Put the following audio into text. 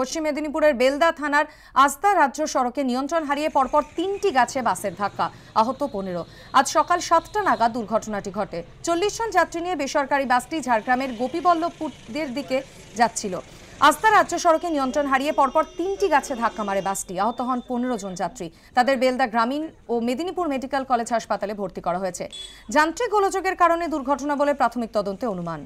পশ্চিম মেদিনীপুরের বেলদা থানার আস্থা রাজ্য সড়কে নিয়ন্ত্রণ হারিয়ে পরপর তিনটি গাছে বাসের ধাক্কা আহত পনেরো আজ সকাল সাতটা নাগাদ দুর্ঘটনাটি ঘটে চল্লিশ জন যাত্রী নিয়ে বেসরকারি বাসটি ঝাড়গ্রামের গোপীবল্লভপুরদের দিকে যাচ্ছিল আস্থা রাজ্য সড়কে নিয়ন্ত্রণ হারিয়ে পরপর তিনটি গাছে ধাক্কা মারে বাসটি আহত হন পনেরো জন যাত্রী তাদের বেলদা গ্রামীণ ও মেদিনীপুর মেডিকেল কলেজ হাসপাতালে ভর্তি করা হয়েছে যান্ত্রিক গোলযোগের কারণে দুর্ঘটনা বলে প্রাথমিক তদন্তে অনুমান